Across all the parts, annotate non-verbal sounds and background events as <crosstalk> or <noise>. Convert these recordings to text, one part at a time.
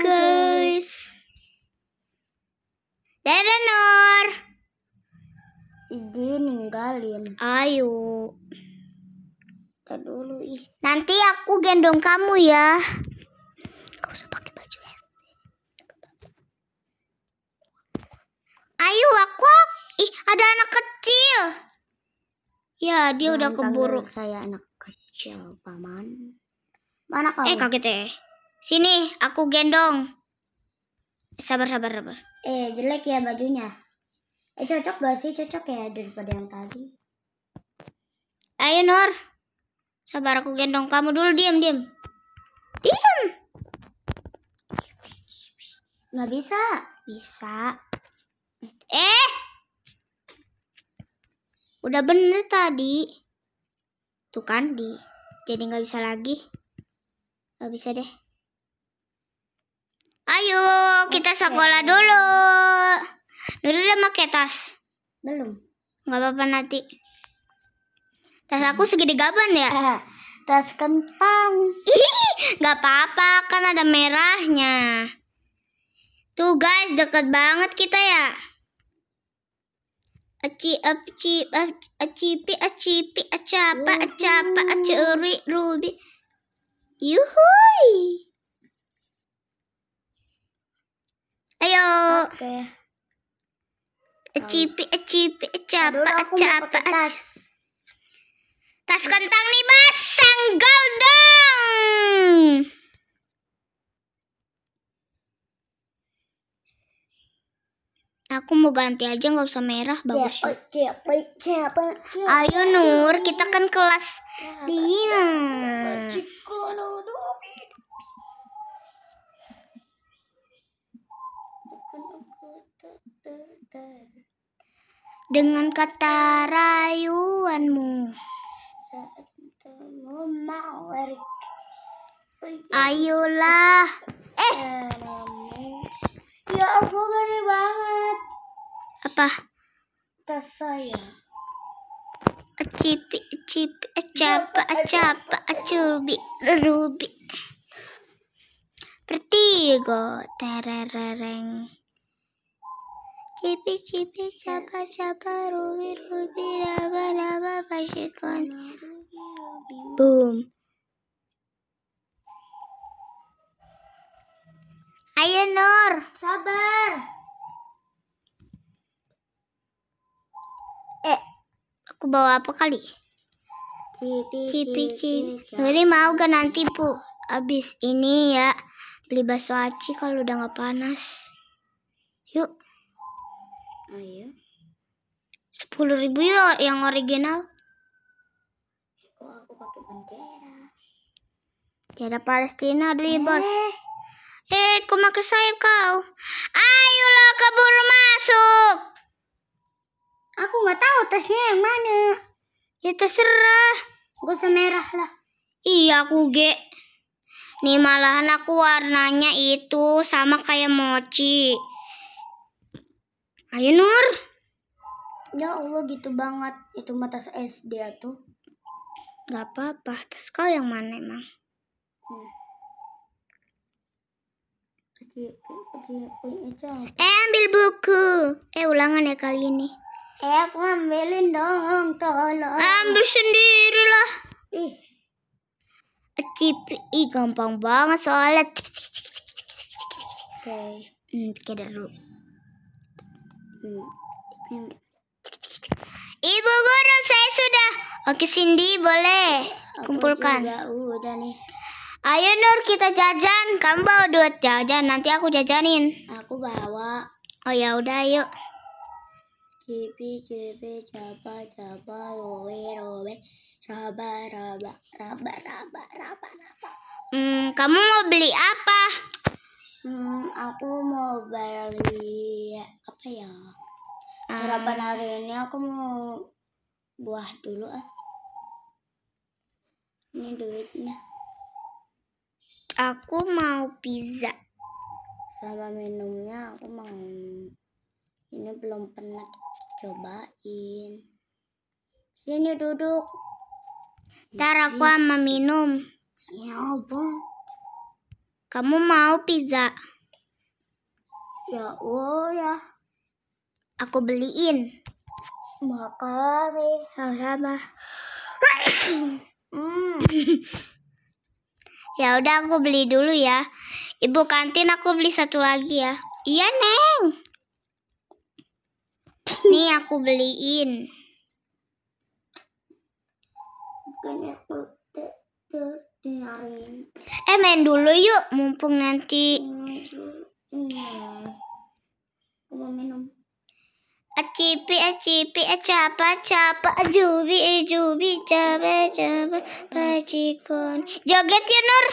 guys. Dadah Nur. ini ninggalin. Ayo. Kita dulu ih. Nanti aku gendong kamu ya. Gak usah pakai baju ya. Ayo aku. Ih, ada anak kecil. Ya, dia Mantang udah keburu. Saya anak kecil, paman. Mana eh, kamu? Eh, kaget ya. Sini, aku gendong. Sabar, sabar, sabar. Eh, jelek ya bajunya. Eh, cocok gak sih? Cocok ya daripada yang tadi. Ayo, Nur. Sabar, aku gendong kamu dulu. Diam, diam. Diam. Gak bisa. Bisa. Eh! Udah bener tadi. Tuh kan, di. Jadi gak bisa lagi. Gak bisa deh. Ayo, kita sekolah dulu. Dulu udah pakai tas? Belum. Gak apa-apa nanti. Tas aku segede gaban ya? Eh, tas kentang. Gak apa-apa, kan ada merahnya. Tuh guys, deket banget kita ya. Aci, aci, aci aci aci, acapa, acapa, acuri, rubi. Yuhui. Ayo. Oke. Okay. Acipi, acipi, tas. tas kentang nih mas, sanggol dong. Aku mau ganti aja nggak usah merah bagus. Ayo Nur, kita kan kelas lima. dengan kata rayuanmu oh, iya. ayolah eh ya aku gede banget apa tas saya Acipi, acipi, acapa, acapa, iya, acubi, rubi. Pertigo, terereng. Cipi cipi capa capa rubi rubi laba laba pasikon. Boom. Ayo Nur. Sabar. Eh, aku bawa apa kali? Cipi cipi. cipi. Nuri mau gak nanti bu? Abis ini ya beli bakso aci kalau udah nggak panas. Yuk. Ayo, oh, iya. Sepuluh ribu ya yang original. Kok aku pakai bendera? Bendera Palestina dribbles. Eh. Eh, kok ke sayap kau? Ayolah keburu masuk. Aku nggak tahu tasnya yang mana. Ya terserah. Gue semerah lah. Iya aku ge. Nih malahan aku warnanya itu sama kayak mochi. Ayo Nur. Ya Allah gitu banget. Itu mata SD tuh. Gak apa-apa. Terus kau yang mana emang? Hmm. Eh ambil buku. Eh ulangan ya kali ini. Eh aku ambilin dong tolong. Ambil sendiri sendirilah. Ih. gampang banget soalnya. Oke. Okay. Hmm, dulu. Iya. Ibu guru saya sudah. Oke Cindy boleh Aku kumpulkan. Juga, udah nih. Ayo Nur kita jajan. Kamu bawa duit jajan nanti aku jajanin. Aku bawa. Oh ya udah yuk. Cipi cipi coba coba rowe rowe raba raba raba raba raba raba. Hmm, kamu mau beli apa? Hmm, aku mau beli apa ya sarapan uh, hari ini aku mau buah dulu ah ini duitnya aku mau pizza sama minumnya aku mau ini belum pernah cobain sini duduk ntar aku sama minum ya apa kamu mau pizza ya oh, ya Aku beliin. Makasih. Sama-sama. hmm. ya udah aku beli dulu ya. Ibu kantin aku beli satu lagi ya. Iya, Neng. Ini aku beliin. Eh main dulu yuk, mumpung nanti. Iya. Iya. Mau minum. Acipi, acipi, acapa, capa, ajubi, ajubi, cabe, cabe, pacikon. Joget ya Nur.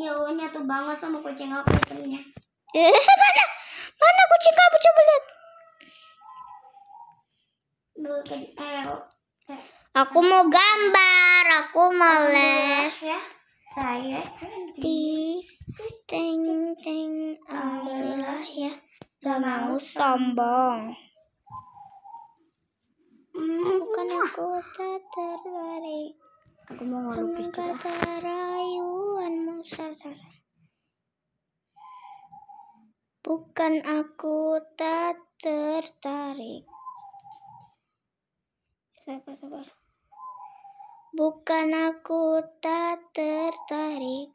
Ya, nyatu banget sama kucing aku temennya. Eh, <laughs> mana? Mana kucing kamu coba lihat? Eh, oh, eh. Aku mau gambar, aku mau ya, les. Ya, saya di ting ting Allah ya, gak mau sombong. Bukan aku kan tak tertarik. Aku mau ngelukis juga. Tanpa rayuanmu sar Bukan aku tak tertarik. Sabar sabar. Bukan aku tak tertarik.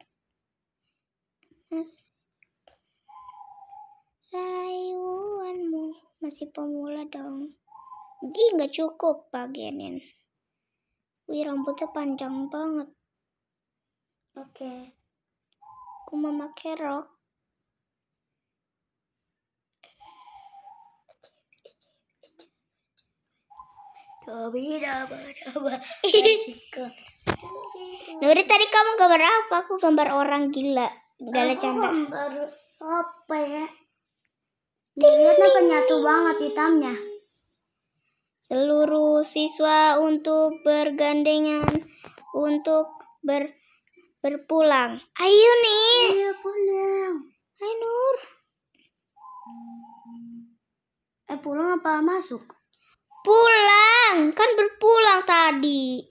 Mas. Rayuanmu masih pemula dong. Ini nggak cukup bagianin. Wih rambutnya panjang banget. Oke. Okay. Aku mau pakai rok. Dobi daba daba. Nuri tadi kamu gambar apa? Aku gambar orang gila. Gak ada canda. Gambar apa ya? Dia penyatu banget hitamnya? seluruh siswa untuk bergandengan untuk ber berpulang. Ayo nih. Iya, Ayo pulang. Hai Nur. Eh pulang apa masuk? Pulang, kan berpulang tadi.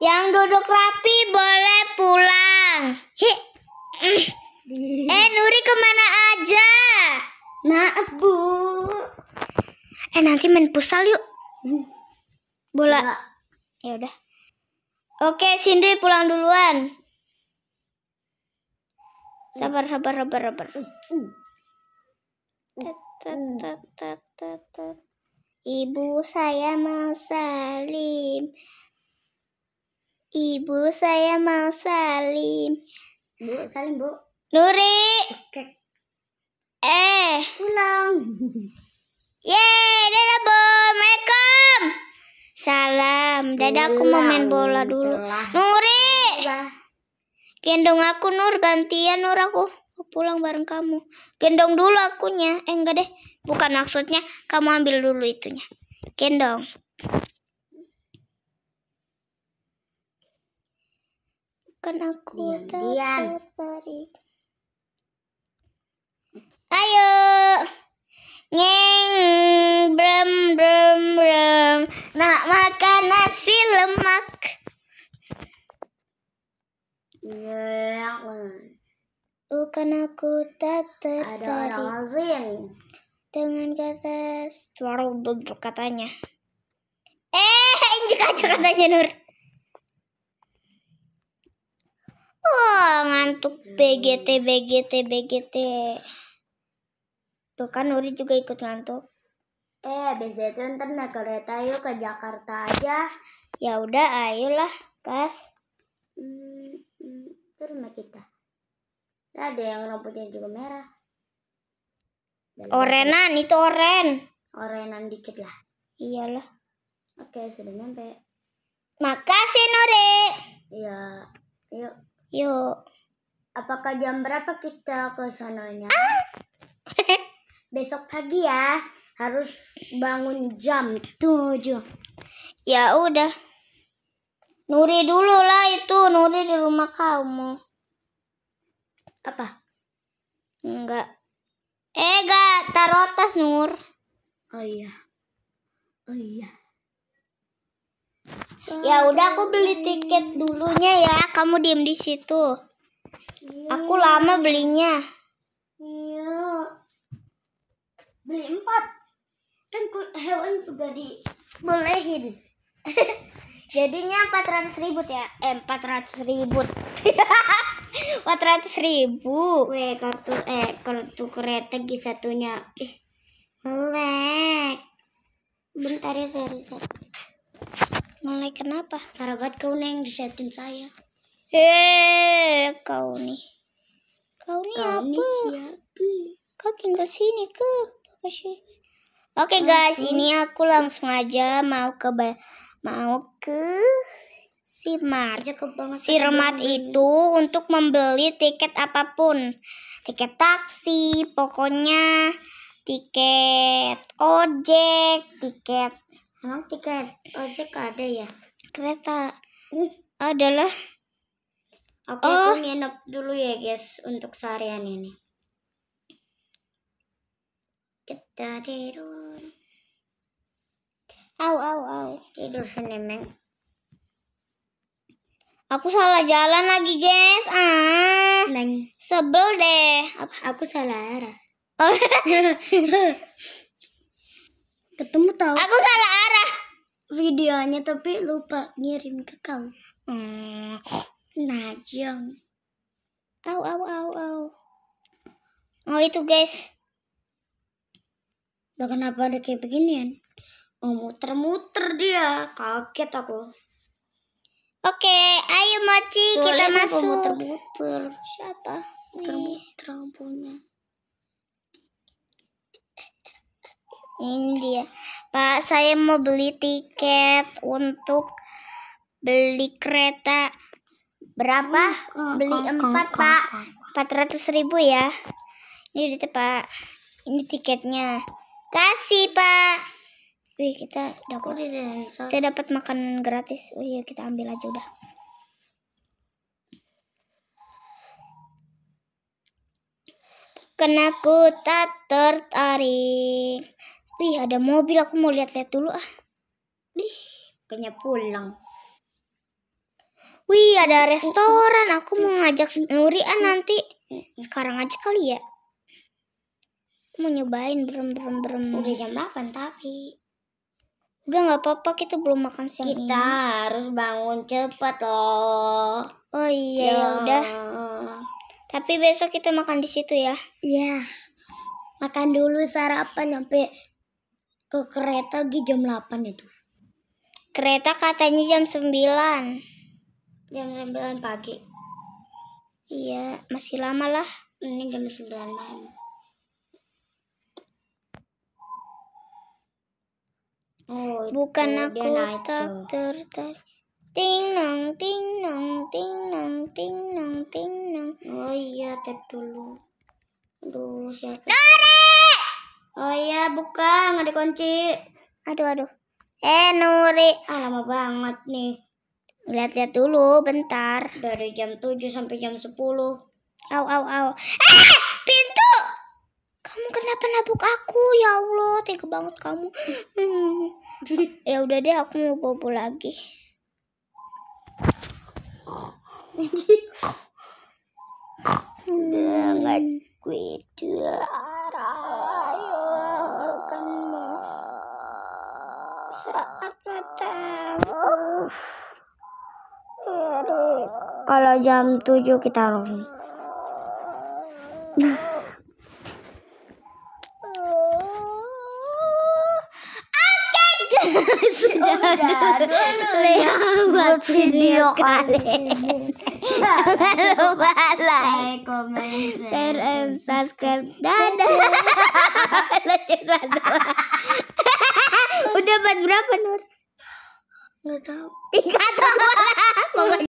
Yang duduk rapi boleh pulang. Hi. Eh Nuri kemana aja? Maaf, Bu. Eh, nanti main pusal yuk. Bola. Ya udah. Oke, Cindy pulang duluan. Sabar, sabar, sabar, sabar. Ibu saya mau salim. Ibu saya mau salim. Bu, salim, Bu. Nuri. Oke. Eh. Pulang. <laughs> Yeay, dadah Bo. Assalamualaikum. Salam. Dadah aku mau main bola dulu. Nuri. Iya. Gendong aku Nur, gantian Nur aku. aku Pulang bareng kamu. Gendong dulu akunya. Eh enggak deh. Bukan maksudnya kamu ambil dulu itunya. Gendong. Bukan aku tertarik. aku tak tertarik. Ada orang Dengan kata suara katanya. Eh, <laughs> injek aja katanya Nur. Oh, ngantuk BGT, BGT, BGT. Tuh kan Nuri juga ikut ngantuk. Eh, itu ntar naik kereta yuk ke Jakarta aja. Ya udah, ayolah, kas. Hmm, hmm, ke rumah kita ada yang rambutnya juga merah. Dan orenan, itu oren. Orenan dikit lah. Iyalah. Oke, sudah nyampe. Makasih, Nuri. Iya. Yuk. Yuk. Apakah jam berapa kita ke sananya? Ah. <laughs> Besok pagi ya. Harus bangun jam 7. Ya udah. Nuri dulu lah itu, Nuri di rumah kamu. Apa? Enggak. Eh, enggak. Taruh tas, Nur. Oh iya. Oh iya. ya udah aku beli tiket dulunya ya. Kamu diem di situ. Iya. Aku lama belinya. Iya. Beli empat. Kan hewan juga dibolehin. <laughs> Jadinya empat ratus ribu ya. Eh, ratus ribu. <laughs> empat ratus ribu weh kartu eh kartu kereta g satunya eh melek bentar ya saya riset. melek kenapa karabat kau neng disetin saya eh kau nih kau nih kau apa nih kau tinggal sini ke Oke okay, guys, ini aku langsung aja mau ke mau ke si remat itu untuk membeli tiket apapun. Tiket taksi, pokoknya tiket ojek, tiket Emang tiket ojek ada ya? Kereta Uh, adalah Oke, okay, oh. aku nginep dulu ya guys untuk seharian ini. Kita tidur. Au, au, au. Tidur seneng. Aku salah jalan lagi, guys. Ah, Neng. sebel deh. Apa? Aku salah arah. Oh. <laughs> Ketemu tahu? Aku salah arah. Videonya tapi lupa ngirim ke kau. Nah, hmm. Najong. Au au au au. Oh itu guys. Loh kenapa ada kayak beginian? Oh muter-muter dia. Kaget aku. Oke, ayo Mochi kita masuk. Muter-muter. Siapa? Muter-muter Ini dia. Pak, saya mau beli tiket untuk beli kereta. Berapa? Hmm, beli empat, Pak. Empat ratus ribu ya. Ini dia, Pak. Ini tiketnya. Kasih, Pak. Wih kita dapat kita dapat makanan gratis. Oh iya kita ambil aja udah. Kena ku tak tertarik. Wih ada mobil aku mau lihat-lihat dulu ah. Ih kayaknya pulang. Wih ada restoran. Aku mau ngajak Nurian ah, nanti. Sekarang aja kali ya. Mau nyobain berem berem berem. Udah jam 8 tapi. Udah nggak apa-apa kita belum makan siang kita ini. Kita harus bangun cepat loh. Oh iya ya, ya udah. Tapi besok kita makan di situ ya. Iya. Makan dulu sarapan sampai ke kereta lagi jam 8 itu. Kereta katanya jam 9. Jam 9 pagi. Iya, masih lama lah. Ini jam 9 malam. bukan aku tak tertarik ting nong ting nong ting nong ting nong ting nong oh iya tap dulu aduh siapa Nore oh iya buka nggak ada kunci aduh aduh eh Nuri ah lama banget nih lihat-lihat dulu bentar dari jam 7 sampai jam 10 au au au Eh, pintu kamu kenapa nabuk aku ya Allah tega banget kamu <laughs> ya udah deh aku mau bobo lagi dengan gue ayo saat matamu kalau jam tujuh kita langsung nah sudah lewat video kali lupa like comment subscribe dadah <laughs> udah berapa Nur nggak tahu nggak tahu